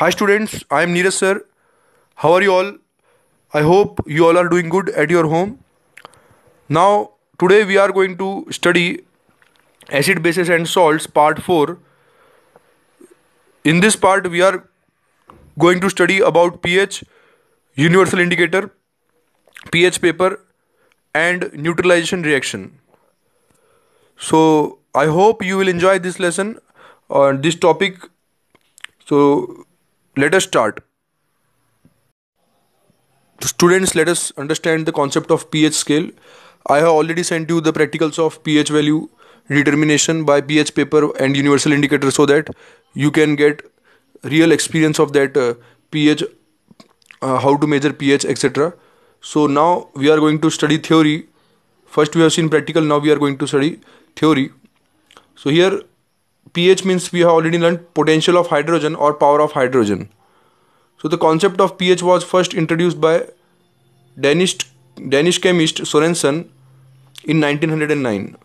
Hi students, I am Neeraj sir. How are you all? I hope you all are doing good at your home. Now today we are going to study acid bases and salts part 4. In this part we are going to study about pH, universal indicator, pH paper and neutralization reaction. So I hope you will enjoy this lesson or uh, this topic. So let us start. Students, let us understand the concept of pH scale. I have already sent you the practicals of pH value determination by pH paper and universal indicator so that you can get real experience of that uh, pH, uh, how to measure pH, etc. So now we are going to study theory. First we have seen practical, now we are going to study theory. So here pH means we have already learned potential of hydrogen or power of hydrogen. So the concept of pH was first introduced by Danish Danish chemist Sorensen in 1909.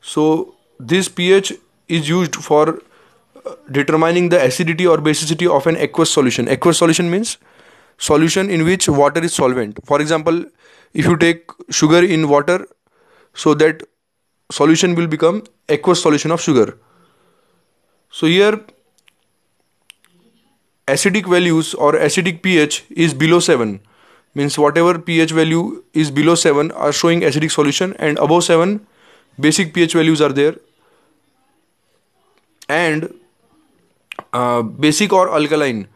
So this pH is used for uh, determining the acidity or basicity of an aqueous solution. Aqueous solution means solution in which water is solvent. For example, if you take sugar in water, so that solution will become aqueous solution of sugar. So here acidic values or acidic pH is below 7 means whatever pH value is below 7 are showing acidic solution and above 7 basic pH values are there and uh, basic or alkaline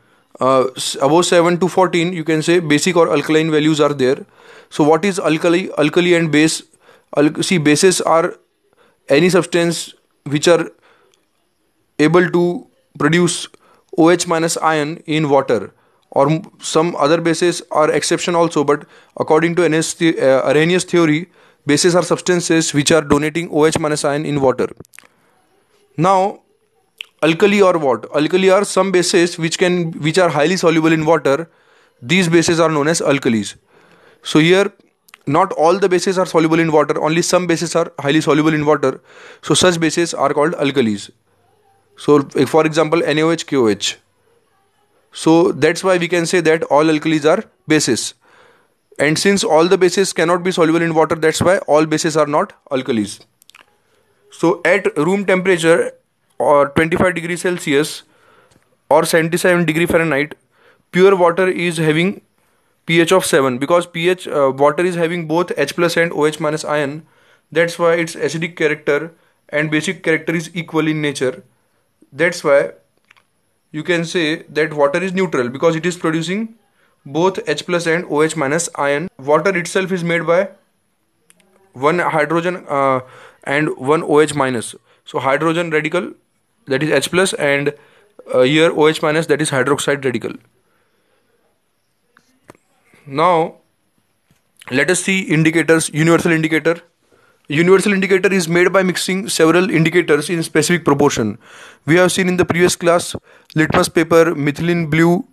uh, above 7 to 14 you can say basic or alkaline values are there so what is alkali alkali and base Al see bases are any substance which are able to produce OH minus ion in water or some other bases are exception also but according to NS the, uh, Arrhenius theory bases are substances which are donating OH minus ion in water. Now alkali or what? Alkali are some bases which can which are highly soluble in water. These bases are known as alkalis. So here not all the bases are soluble in water only some bases are highly soluble in water so such bases are called alkalis so for example NaOH KOH. So that's why we can say that all alkalis are bases. And since all the bases cannot be soluble in water that's why all bases are not alkalis. So at room temperature or 25 degree Celsius or 77 degree Fahrenheit pure water is having pH of 7 because pH uh, water is having both H plus and OH minus ion that's why its acidic character and basic character is equal in nature that's why you can say that water is neutral because it is producing both H plus and OH minus ion. Water itself is made by one hydrogen uh, and one OH minus. So hydrogen radical that is H plus and uh, here OH minus that is hydroxide radical. Now let us see indicators, universal indicator. Universal indicator is made by mixing several indicators in specific proportion. We have seen in the previous class litmus paper, methylene blue,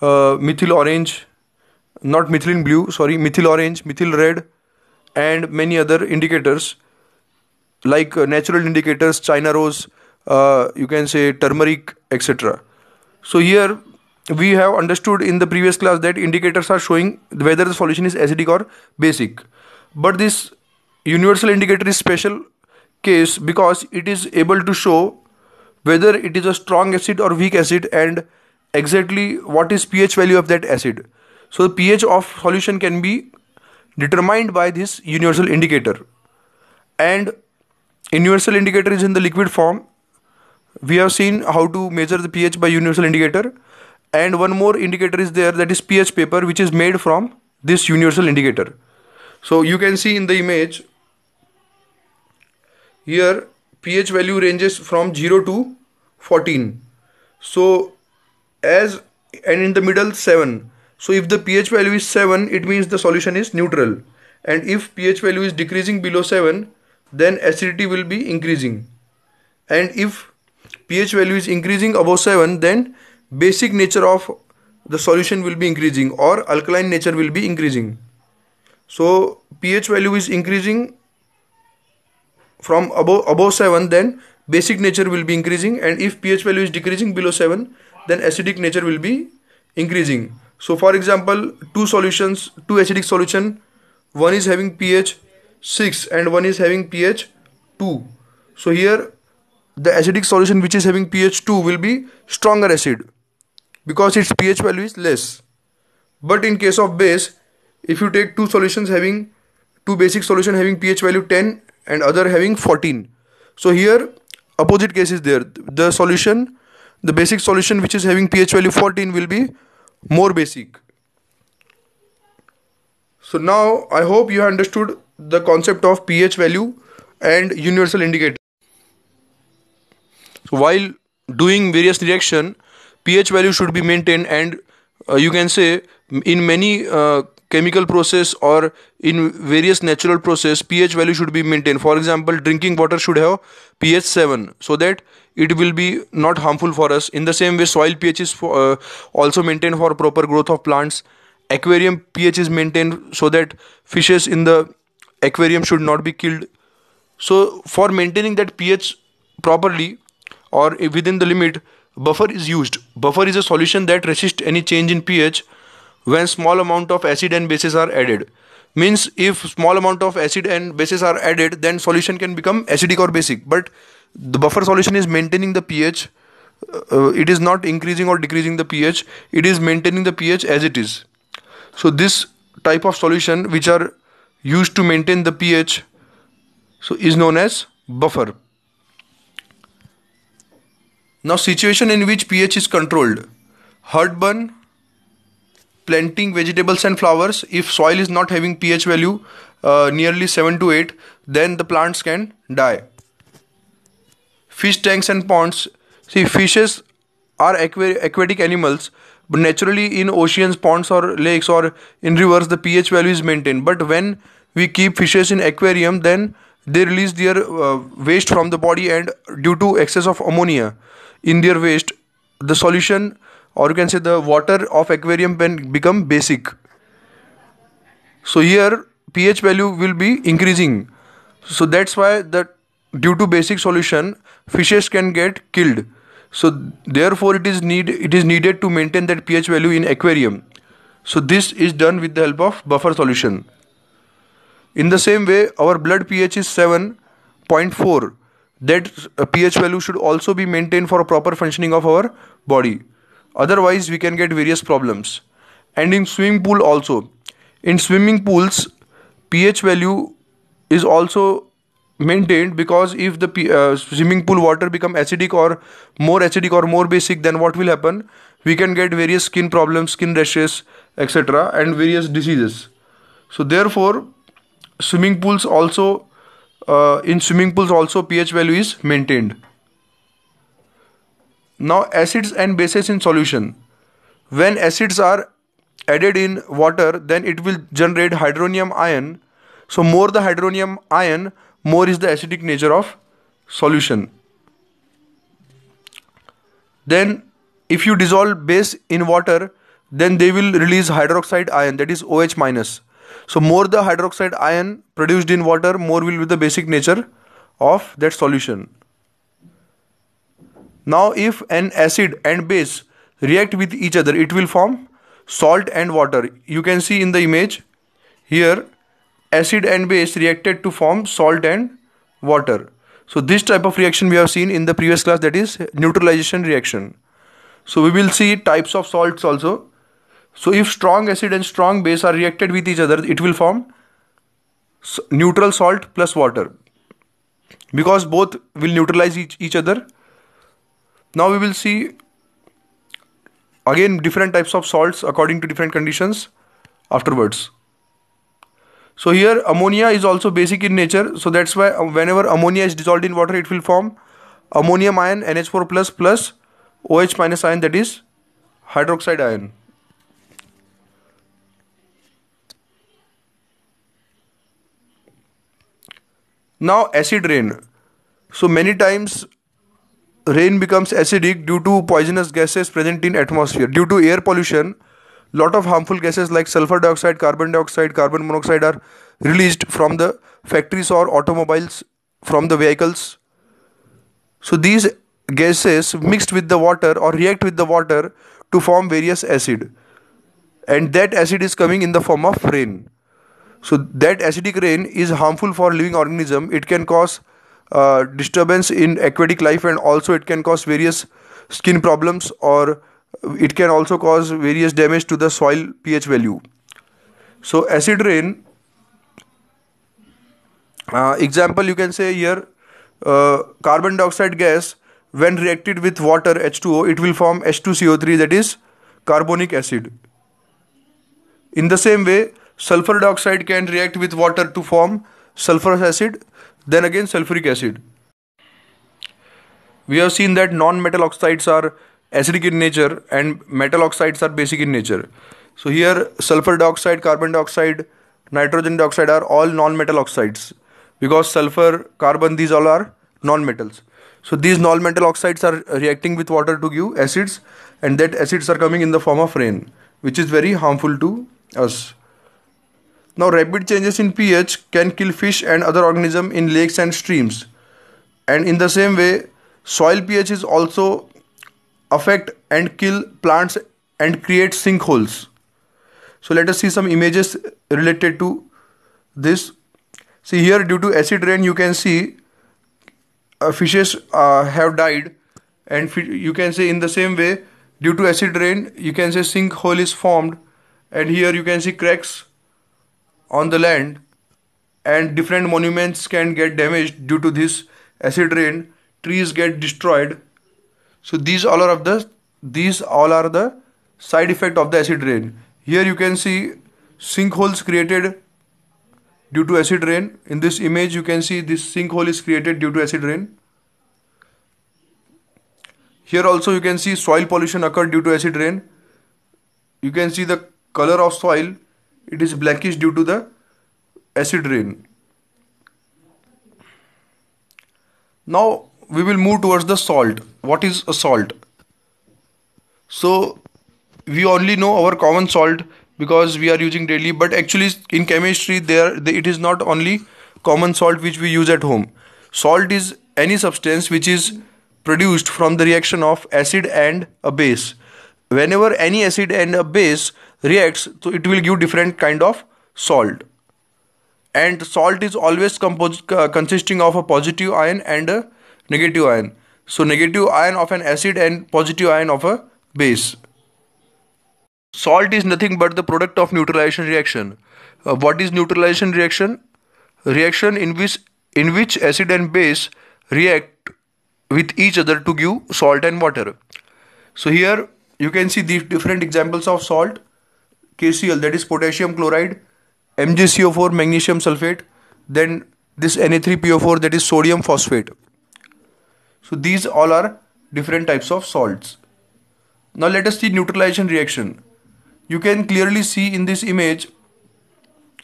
uh, methyl orange, not methylene blue, sorry, methyl orange, methyl red, and many other indicators like uh, natural indicators, China rose, uh, you can say turmeric, etc. So here we have understood in the previous class that indicators are showing whether the solution is acidic or basic. But this universal indicator is special case because it is able to show whether it is a strong acid or weak acid and exactly what is pH value of that acid. So the pH of solution can be determined by this universal indicator and universal indicator is in the liquid form. We have seen how to measure the pH by universal indicator and one more indicator is there that is pH paper which is made from this universal indicator. So you can see in the image here pH value ranges from 0 to 14 so as and in the middle 7 so if the pH value is 7 it means the solution is neutral and if pH value is decreasing below 7 then acidity will be increasing and if pH value is increasing above 7 then basic nature of the solution will be increasing or alkaline nature will be increasing so pH value is increasing from above above 7 then basic nature will be increasing and if pH value is decreasing below 7 then acidic nature will be increasing. So for example two solutions two acidic solution one is having pH 6 and one is having pH 2. So here the acidic solution which is having pH 2 will be stronger acid because its pH value is less. But in case of base if you take two solutions having two basic solution having pH value 10 and other having 14 so here opposite case is there the solution the basic solution which is having ph value 14 will be more basic so now i hope you have understood the concept of ph value and universal indicator so while doing various reaction ph value should be maintained and uh, you can say in many uh, chemical process or in various natural process pH value should be maintained for example drinking water should have pH 7 so that it will be not harmful for us in the same way soil pH is for, uh, also maintained for proper growth of plants aquarium pH is maintained so that fishes in the aquarium should not be killed so for maintaining that pH properly or within the limit buffer is used buffer is a solution that resists any change in pH when small amount of acid and bases are added means if small amount of acid and bases are added then solution can become acidic or basic but the buffer solution is maintaining the pH uh, uh, it is not increasing or decreasing the pH it is maintaining the pH as it is so this type of solution which are used to maintain the pH so is known as buffer now situation in which pH is controlled heartburn planting vegetables and flowers if soil is not having ph value uh, nearly 7 to 8 then the plants can die fish tanks and ponds see fishes are aqu- aquatic animals but naturally in oceans ponds or lakes or in rivers the ph value is maintained but when we keep fishes in aquarium then they release their uh, waste from the body and due to excess of ammonia in their waste the solution or you can say the water of aquarium can become basic so here ph value will be increasing so that's why that due to basic solution fishes can get killed so therefore it is need it is needed to maintain that ph value in aquarium so this is done with the help of buffer solution in the same way our blood ph is 7.4 that uh, ph value should also be maintained for proper functioning of our body otherwise we can get various problems and in swimming pool also in swimming pools ph value is also maintained because if the uh, swimming pool water become acidic or more acidic or more basic then what will happen we can get various skin problems skin rashes etc and various diseases so therefore swimming pools also uh, in swimming pools also ph value is maintained now acids and bases in solution. When acids are added in water then it will generate hydronium ion. So more the hydronium ion more is the acidic nature of solution. Then if you dissolve base in water then they will release hydroxide ion that is OH minus. So more the hydroxide ion produced in water more will be the basic nature of that solution. Now if an acid and base react with each other it will form salt and water. You can see in the image here acid and base reacted to form salt and water. So this type of reaction we have seen in the previous class that is neutralization reaction. So we will see types of salts also. So if strong acid and strong base are reacted with each other it will form neutral salt plus water because both will neutralize each, each other now we will see again different types of salts according to different conditions afterwards so here ammonia is also basic in nature so that's why uh, whenever ammonia is dissolved in water it will form ammonium ion NH4 plus plus OH minus ion that is hydroxide ion. Now acid rain. So many times rain becomes acidic due to poisonous gases present in atmosphere due to air pollution lot of harmful gases like sulfur dioxide carbon dioxide carbon monoxide are released from the factories or automobiles from the vehicles so these gases mixed with the water or react with the water to form various acid and that acid is coming in the form of rain so that acidic rain is harmful for living organism it can cause uh, disturbance in aquatic life and also it can cause various skin problems or it can also cause various damage to the soil ph value so acid rain uh, example you can say here uh, carbon dioxide gas when reacted with water H2O it will form H2CO3 that is carbonic acid in the same way sulfur dioxide can react with water to form sulfurous acid then again, sulfuric acid. We have seen that non metal oxides are acidic in nature and metal oxides are basic in nature. So, here, sulfur dioxide, carbon dioxide, nitrogen dioxide are all non metal oxides because sulfur, carbon, these all are non metals. So, these non metal oxides are reacting with water to give acids, and that acids are coming in the form of rain, which is very harmful to us. Now rapid changes in pH can kill fish and other organisms in lakes and streams. And in the same way, soil pH is also affect and kill plants and create sinkholes. So let us see some images related to this. See here due to acid rain you can see uh, fishes uh, have died and you can say in the same way due to acid rain you can say sinkhole is formed and here you can see cracks on the land and different monuments can get damaged due to this acid rain trees get destroyed so these all are of the these all are the side effect of the acid rain here you can see sinkholes created due to acid rain in this image you can see this sinkhole is created due to acid rain here also you can see soil pollution occurred due to acid rain you can see the color of soil it is blackish due to the acid rain now we will move towards the salt what is a salt so we only know our common salt because we are using daily but actually in chemistry there it is not only common salt which we use at home salt is any substance which is produced from the reaction of acid and a base whenever any acid and a base reacts so it will give different kind of salt and salt is always composed uh, consisting of a positive ion and a negative ion so negative ion of an acid and positive ion of a base salt is nothing but the product of neutralization reaction uh, what is neutralization reaction reaction in which in which acid and base react with each other to give salt and water so here you can see the different examples of salt KCl that is potassium chloride, MgCO4 magnesium sulfate, then this Na3PO4 that is sodium phosphate. So these all are different types of salts. Now let us see neutralization reaction. You can clearly see in this image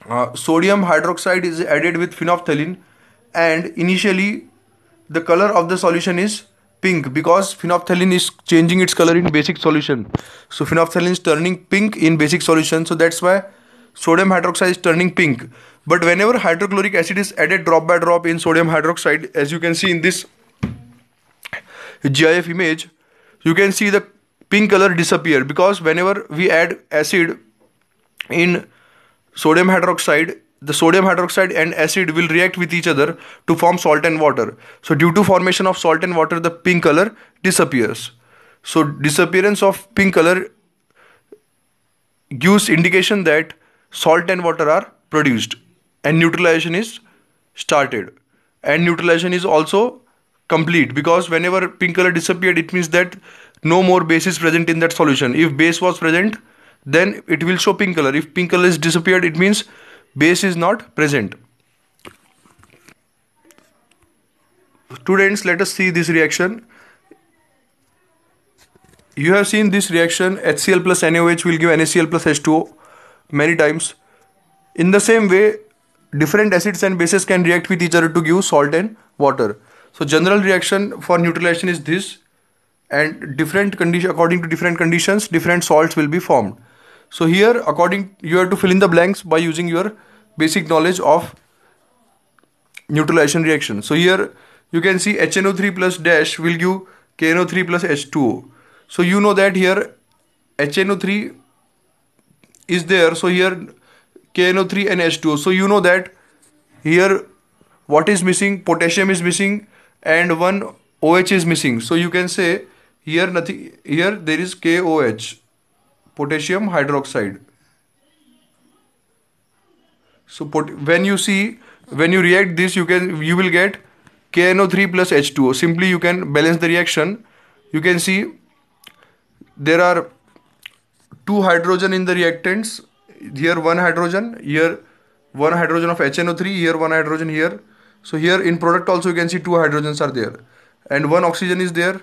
uh, sodium hydroxide is added with phenolphthalein and initially the color of the solution is pink because phenolphthalein is changing its color in basic solution. So phenolphthalein is turning pink in basic solution. So that's why sodium hydroxide is turning pink. But whenever hydrochloric acid is added drop by drop in sodium hydroxide, as you can see in this GIF image, you can see the pink color disappear because whenever we add acid in sodium hydroxide the sodium hydroxide and acid will react with each other to form salt and water. So due to formation of salt and water, the pink color disappears. So disappearance of pink color gives indication that salt and water are produced and neutralization is started. And neutralization is also complete because whenever pink color disappeared, it means that no more base is present in that solution. If base was present, then it will show pink color. If pink color is disappeared, it means base is not present. Students, let us see this reaction. You have seen this reaction HCl plus NaOH will give NaCl plus H2O many times. In the same way, different acids and bases can react with each other to give salt and water. So general reaction for neutralization is this and different condition according to different conditions different salts will be formed so here according you have to fill in the blanks by using your basic knowledge of neutralization reaction so here you can see HNO3 plus dash will give KNO3 plus H2O so you know that here HNO3 is there so here KNO3 and H2O so you know that here what is missing potassium is missing and one OH is missing so you can say here nothing here there is KOH potassium hydroxide so when you see when you react this you can you will get KNO3 plus H2O simply you can balance the reaction you can see there are two hydrogen in the reactants here one hydrogen here one hydrogen of HNO3 here one hydrogen here so here in product also you can see two hydrogens are there and one oxygen is there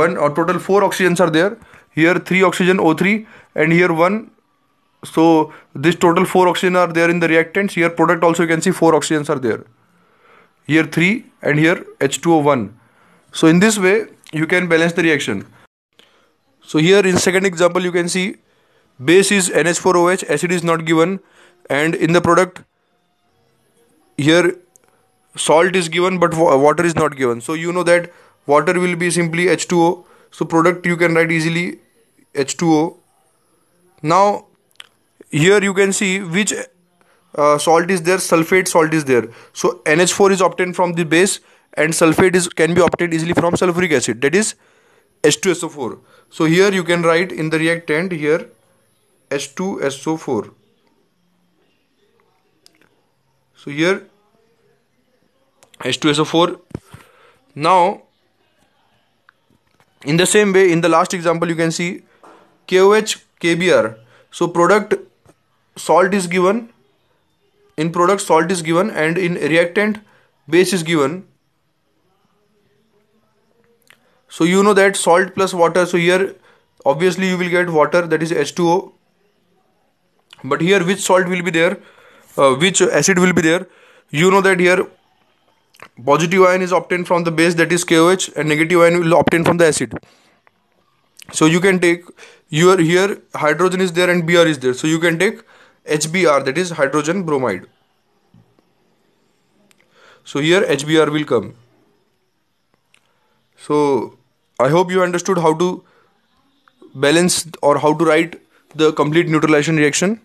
one or total four oxygens are there here 3 oxygen O3 and here 1 so this total 4 oxygen are there in the reactants here product also you can see 4 oxygens are there here 3 and here H2O1 so in this way you can balance the reaction so here in second example you can see base is NH4OH acid is not given and in the product here salt is given but water is not given so you know that water will be simply H2O so product you can write easily H2O now here you can see which uh, salt is there sulfate salt is there so NH4 is obtained from the base and sulfate is can be obtained easily from sulfuric acid that is H2SO4 so here you can write in the reactant here H2SO4 so here H2SO4 now in the same way in the last example you can see KOH KBR so product salt is given in product salt is given and in reactant base is given so you know that salt plus water so here obviously you will get water that is H2O but here which salt will be there uh, which acid will be there you know that here positive ion is obtained from the base that is KOH and negative ion will obtain from the acid so you can take your here hydrogen is there and Br is there so you can take HBr that is hydrogen bromide so here HBr will come so I hope you understood how to balance or how to write the complete neutralization reaction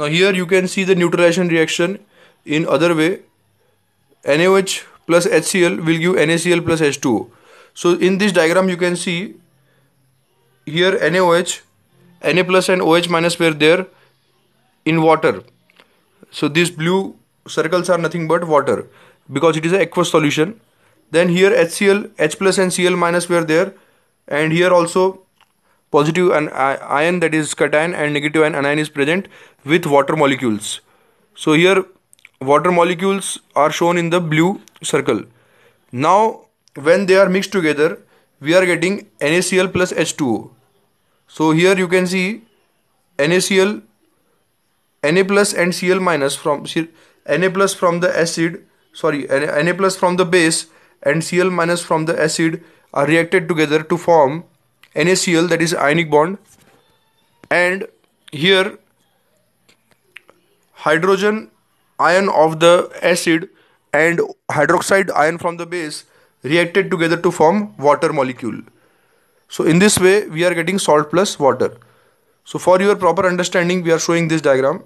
now here you can see the neutralization reaction in other way NaOH plus HCl will give NaCl plus H2O so in this diagram you can see here NaOH Na plus and OH minus were there in water so these blue circles are nothing but water because it is an aqueous solution then here HCl H plus and Cl minus were there and here also positive ion that is cation and negative ion anion is present with water molecules so here water molecules are shown in the blue circle now when they are mixed together we are getting NaCl plus H2O so here you can see NaCl Na plus and Cl minus from Na plus from the acid sorry Na plus from the base and Cl minus from the acid are reacted together to form NaCl that is ionic bond and here hydrogen ion of the acid and hydroxide ion from the base reacted together to form water molecule. So in this way we are getting salt plus water. So for your proper understanding we are showing this diagram.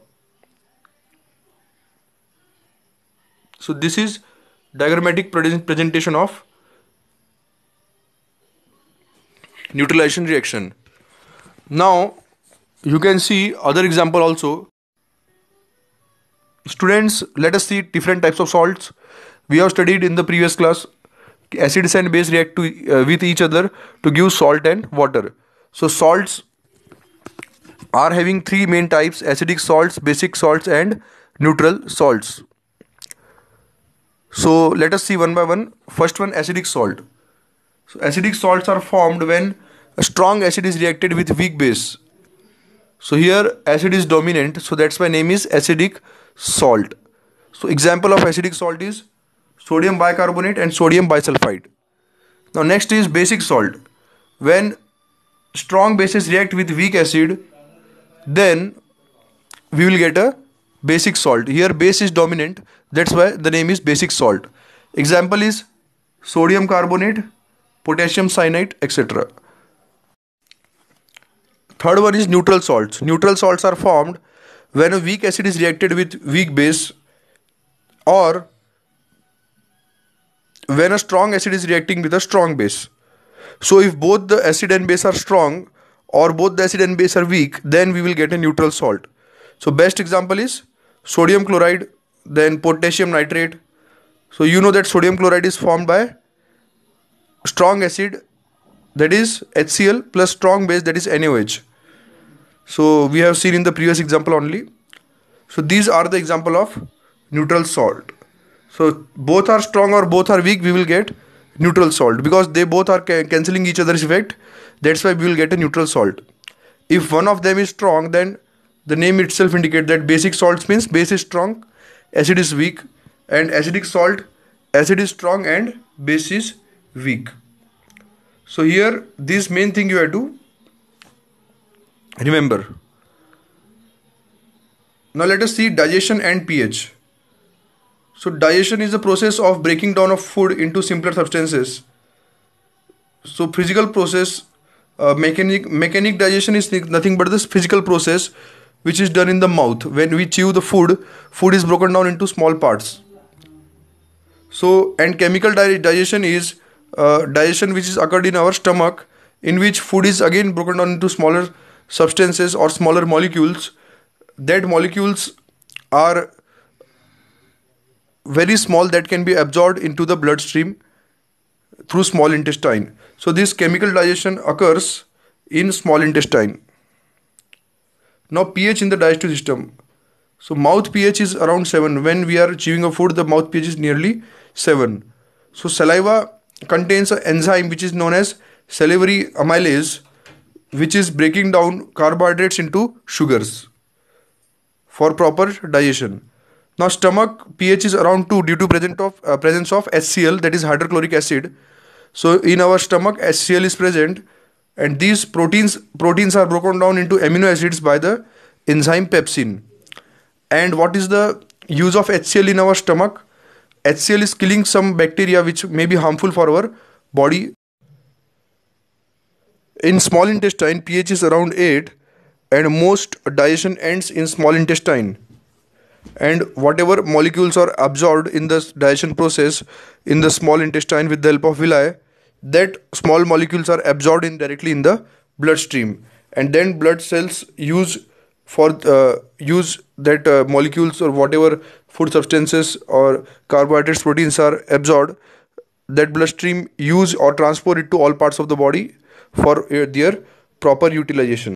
So this is diagrammatic presentation of neutralization reaction. Now you can see other example also. Students, let us see different types of salts. We have studied in the previous class acids and base react to uh, with each other to give salt and water. So salts are having three main types acidic salts, basic salts and neutral salts. So let us see one by one. First one acidic salt. So acidic salts are formed when a strong acid is reacted with weak base so here acid is dominant so that's why name is acidic salt so example of acidic salt is sodium bicarbonate and sodium bisulfite now next is basic salt when strong bases react with weak acid then we will get a basic salt here base is dominant that's why the name is basic salt example is sodium carbonate potassium cyanide etc Third one is neutral salts. Neutral salts are formed when a weak acid is reacted with weak base or when a strong acid is reacting with a strong base. So if both the acid and base are strong or both the acid and base are weak, then we will get a neutral salt. So best example is sodium chloride, then potassium nitrate. So you know that sodium chloride is formed by strong acid that is HCl plus strong base that is NaOH so we have seen in the previous example only so these are the example of neutral salt so both are strong or both are weak we will get neutral salt because they both are ca cancelling each other's effect that's why we will get a neutral salt if one of them is strong then the name itself indicates that basic salts means base is strong acid is weak and acidic salt acid is strong and base is weak so here this main thing you have to Remember. Now let us see digestion and pH. So digestion is the process of breaking down of food into simpler substances. So physical process, uh, mechanic mechanic digestion is nothing but this physical process which is done in the mouth. When we chew the food, food is broken down into small parts. So and chemical digestion is uh, digestion which is occurred in our stomach, in which food is again broken down into smaller substances or smaller molecules that molecules are very small that can be absorbed into the bloodstream through small intestine so this chemical digestion occurs in small intestine now ph in the digestive system so mouth ph is around 7 when we are chewing a food the mouth ph is nearly 7 so saliva contains an enzyme which is known as salivary amylase which is breaking down carbohydrates into sugars for proper digestion. Now stomach pH is around 2 due to presence of uh, presence of HCl that is hydrochloric acid. So in our stomach HCl is present and these proteins proteins are broken down into amino acids by the enzyme pepsin. And what is the use of HCl in our stomach? HCl is killing some bacteria which may be harmful for our body in small intestine, pH is around 8 and most digestion ends in small intestine. And whatever molecules are absorbed in the digestion process in the small intestine with the help of villi, that small molecules are absorbed indirectly in the bloodstream. And then blood cells use for uh, use that uh, molecules or whatever food substances or carbohydrates proteins are absorbed that bloodstream use or transport it to all parts of the body for uh, their proper utilization